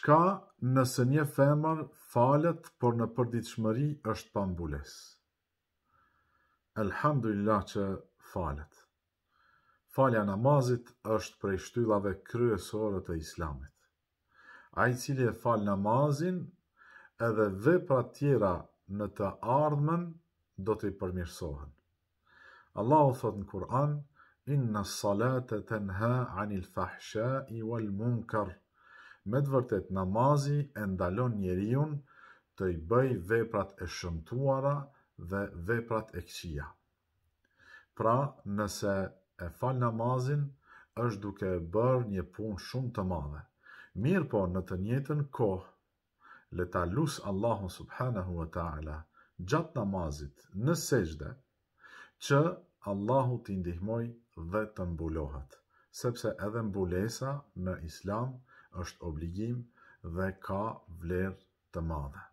qka nëse një femër falet, por në përdit shmëri është pa mbules? Elhamdulillah që falet. Falja namazit është prej shtyllave kryesore të islamit. A i cili e fal namazin, edhe dhe pra tjera në të ardhmen, do të i përmirsohen. Allah o thot në Kur'an, Inna salatet e nha anil fahsha i wal munkar, Me të vërtet, namazi e ndalon njeriun të i bëj veprat e shëmtuara dhe veprat e këqia. Pra, nëse e fal namazin, është duke e bërë një pun shumë të madhe. Mirë po, në të njëtën kohë, le ta lusë Allahun subhanahu wa ta'ala, gjatë namazit në sejde, që Allahu t'i ndihmoj dhe të mbulohat, sepse edhe mbulesa në islam, është obligim dhe ka vlerë të madhe